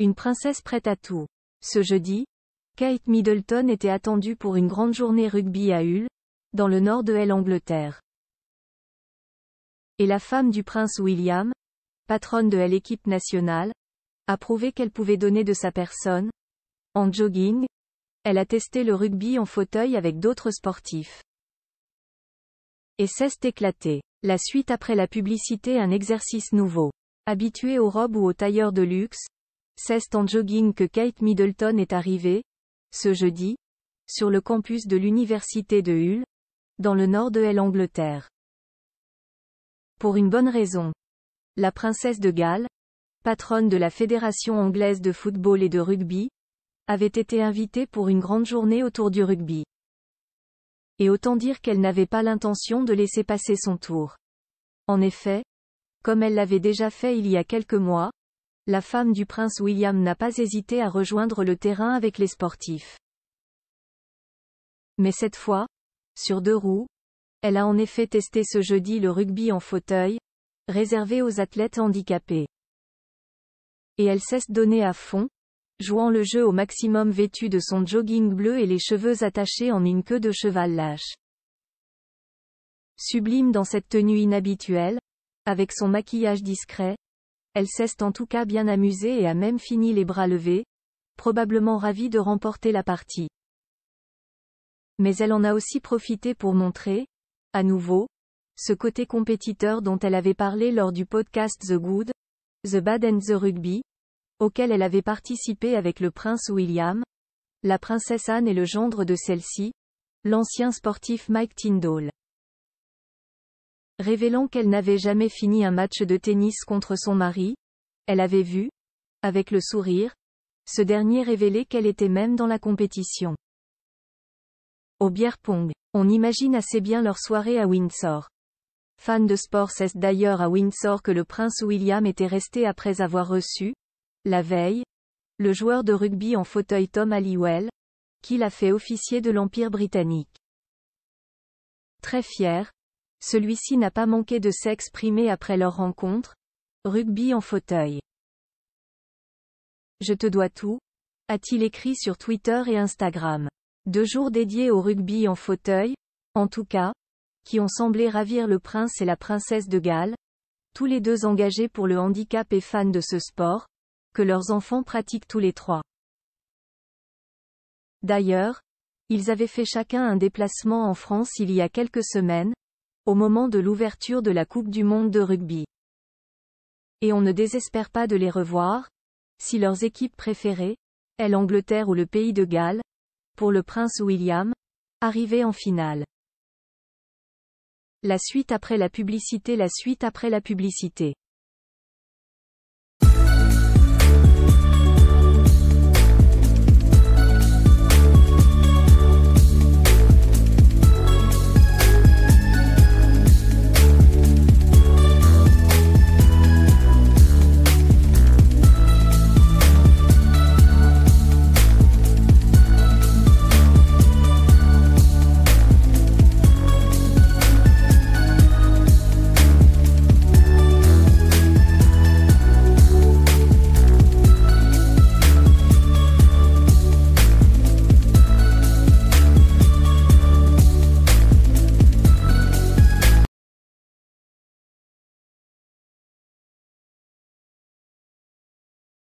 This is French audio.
Une princesse prête à tout. Ce jeudi, Kate Middleton était attendue pour une grande journée rugby à Hull, dans le nord de l'Angleterre. Et la femme du prince William, patronne de l'équipe nationale, a prouvé qu'elle pouvait donner de sa personne. En jogging, elle a testé le rugby en fauteuil avec d'autres sportifs. Et c'est éclaté. La suite après la publicité un exercice nouveau. Habitué aux robes ou aux tailleurs de luxe, c'est en jogging que Kate Middleton est arrivée, ce jeudi, sur le campus de l'université de Hull, dans le nord de l'Angleterre. Pour une bonne raison. La princesse de Galles, patronne de la Fédération anglaise de football et de rugby, avait été invitée pour une grande journée autour du rugby. Et autant dire qu'elle n'avait pas l'intention de laisser passer son tour. En effet, comme elle l'avait déjà fait il y a quelques mois, la femme du prince William n'a pas hésité à rejoindre le terrain avec les sportifs. Mais cette fois, sur deux roues, elle a en effet testé ce jeudi le rugby en fauteuil, réservé aux athlètes handicapés. Et elle cesse donner à fond, jouant le jeu au maximum vêtue de son jogging bleu et les cheveux attachés en une queue de cheval lâche. Sublime dans cette tenue inhabituelle, avec son maquillage discret, elle s'est en tout cas bien amusée et a même fini les bras levés, probablement ravie de remporter la partie. Mais elle en a aussi profité pour montrer, à nouveau, ce côté compétiteur dont elle avait parlé lors du podcast The Good, The Bad and the Rugby, auquel elle avait participé avec le prince William, la princesse Anne et le gendre de celle-ci, l'ancien sportif Mike Tyndall révélant qu'elle n'avait jamais fini un match de tennis contre son mari, elle avait vu, avec le sourire, ce dernier révéler qu'elle était même dans la compétition. Au Bierpong, on imagine assez bien leur soirée à Windsor. Fan de sport c'est d'ailleurs à Windsor que le prince William était resté après avoir reçu, la veille, le joueur de rugby en fauteuil Tom Halliwell, qui l'a fait officier de l'Empire britannique. Très fier, celui-ci n'a pas manqué de s'exprimer après leur rencontre. Rugby en fauteuil. Je te dois tout, a-t-il écrit sur Twitter et Instagram. Deux jours dédiés au rugby en fauteuil, en tout cas, qui ont semblé ravir le prince et la princesse de Galles, tous les deux engagés pour le handicap et fans de ce sport, que leurs enfants pratiquent tous les trois. D'ailleurs, ils avaient fait chacun un déplacement en France il y a quelques semaines, au moment de l'ouverture de la Coupe du Monde de rugby. Et on ne désespère pas de les revoir, si leurs équipes préférées, est l'Angleterre ou le pays de Galles, pour le prince William, arrivaient en finale. La suite après la publicité La suite après la publicité